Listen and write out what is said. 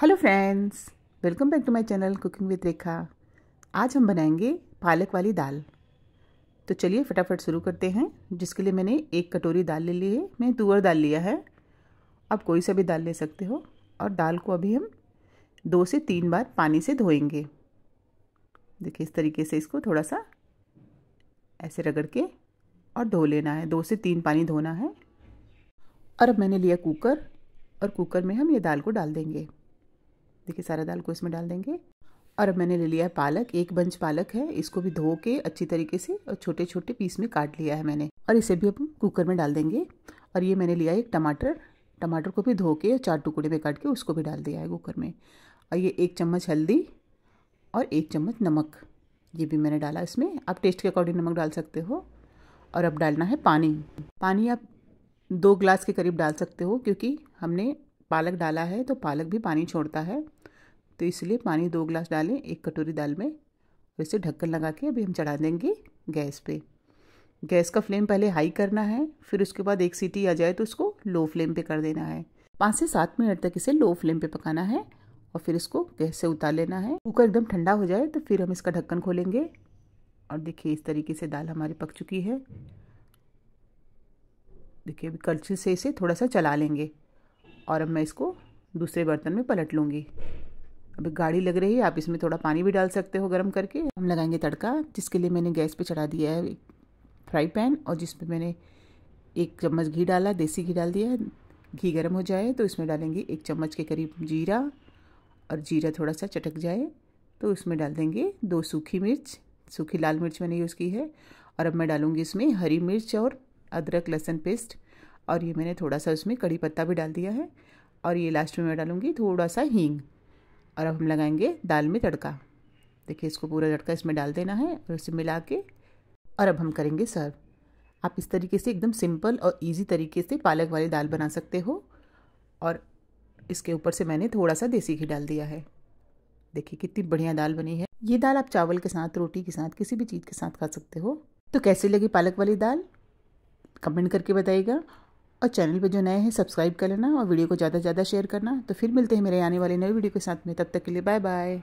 hello friends welcome back to my channel cooking with Rekha आज हम बनाएंगे पालक वाली दाल तो चलिए फटाफट शुरू करते हैं जिसके लिए मैंने एक कटोरी दाल ले ली है मैंने तुअर दाल लिया है आप कोई सा भी दाल ले सकते हो और दाल को अभी हम दो से तीन बार पानी से धोएंगे देखिए इस तरीके से इसको थोड़ा सा ऐसे रगड़ के और धो लेना है दो से तीन पानी धोना है और अब मैंने लिया कुकर और कुकर में हम ये दाल को डाल देंगे देखिए सारा दाल को इसमें डाल देंगे और अब मैंने ले लिया है पालक एक बंच पालक है इसको भी धो के अच्छी तरीके से और छोटे छोटे पीस में काट लिया है मैंने और इसे भी हम कुकर में डाल देंगे और ये मैंने लिया है एक टमाटर टमाटर को भी धो के चार टुकड़े में काट के उसको भी डाल दिया है कुकर में और ये एक चम्मच हल्दी और एक चम्मच नमक ये भी मैंने डाला इसमें आप टेस्ट के अकॉर्डिंग नमक डाल सकते हो और अब डालना है पानी पानी आप दो ग्लास के करीब डाल सकते हो क्योंकि हमने पालक डाला है तो पालक भी पानी छोड़ता है तो इसलिए पानी दो गिलास डालें एक कटोरी दाल में और इसे ढक्कन लगा के अभी हम चढ़ा देंगे गैस पे गैस का फ्लेम पहले हाई करना है फिर उसके बाद एक सीटी आ जाए तो उसको लो फ्लेम पे कर देना है पाँच से सात मिनट तक इसे लो फ्लेम पे पकाना है और फिर इसको गैस से उतार लेना है कुकर एकदम ठंडा हो जाए तो फिर हम इसका ढक्कन खोलेंगे और देखिए इस तरीके से दाल हमारी पक चुकी है देखिए अभी कड़छी से इसे थोड़ा सा चला लेंगे और अब मैं इसको दूसरे बर्तन में पलट लूँगी अभी गाढ़ी लग रही है आप इसमें थोड़ा पानी भी डाल सकते हो गर्म करके हम लगाएंगे तड़का जिसके लिए मैंने गैस पे चढ़ा दिया है फ्राई पैन और जिस पे मैंने एक चम्मच घी डाला देसी घी डाल दिया घी गर्म हो जाए तो इसमें डालेंगे एक चम्मच के करीब जीरा और जीरा थोड़ा सा चटक जाए तो उसमें डाल देंगे दो सूखी मिर्च सूखी लाल मिर्च मैंने यूज़ की है और अब मैं डालूँगी इसमें हरी मिर्च और अदरक लहसुन पेस्ट और ये मैंने थोड़ा सा उसमें कड़ी पत्ता भी डाल दिया है और ये लास्ट में मैं डालूँगी थोड़ा सा हींग और अब हम लगाएंगे दाल में तड़का देखिए इसको पूरा तड़का इसमें डाल देना है और इसे मिला के और अब हम करेंगे सर्व आप इस तरीके से एकदम सिंपल और इजी तरीके से पालक वाली दाल बना सकते हो और इसके ऊपर से मैंने थोड़ा सा देसी घी डाल दिया है देखिए कितनी बढ़िया दाल बनी है ये दाल आप चावल के साथ रोटी के साथ किसी भी चीज़ के साथ खा सकते हो तो कैसे लगी पालक वाली दाल कमेंट करके बताइएगा और चैनल पे जो नए हैं सब्सक्राइब कर लेना और वीडियो को ज़्यादा से ज़्यादा शेयर करना तो फिर मिलते हैं मेरे आने वाले नए वीडियो के साथ में तब तक के लिए बाय बाय